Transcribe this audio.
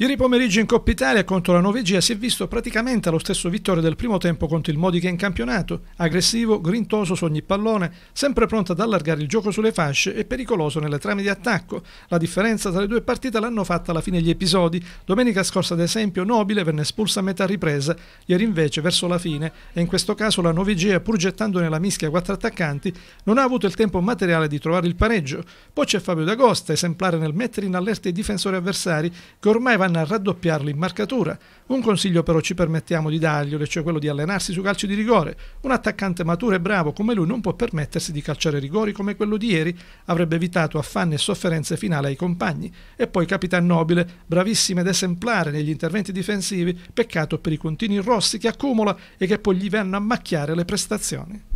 Ieri pomeriggio in Coppa Italia contro la Norvegia si è visto praticamente lo stesso Vittorio del primo tempo contro il Modica in campionato, aggressivo, grintoso su ogni pallone, sempre pronto ad allargare il gioco sulle fasce e pericoloso nelle trame di attacco. La differenza tra le due partite l'hanno fatta alla fine gli episodi. Domenica scorsa ad esempio Nobile venne espulsa a metà ripresa, ieri invece verso la fine e in questo caso la Norvegia pur gettando nella mischia quattro attaccanti non ha avuto il tempo materiale di trovare il pareggio. Poi c'è Fabio D'Agosta, esemplare nel mettere in allerta i difensori avversari che ormai vanno vanno a raddoppiarlo in marcatura. Un consiglio però ci permettiamo di darglielo, cioè quello di allenarsi su calci di rigore. Un attaccante maturo e bravo come lui non può permettersi di calciare rigori come quello di ieri, avrebbe evitato affanni e sofferenze finali ai compagni. E poi Capitan Nobile, bravissimo ed esemplare negli interventi difensivi, peccato per i continui rossi che accumula e che poi gli vanno a macchiare le prestazioni.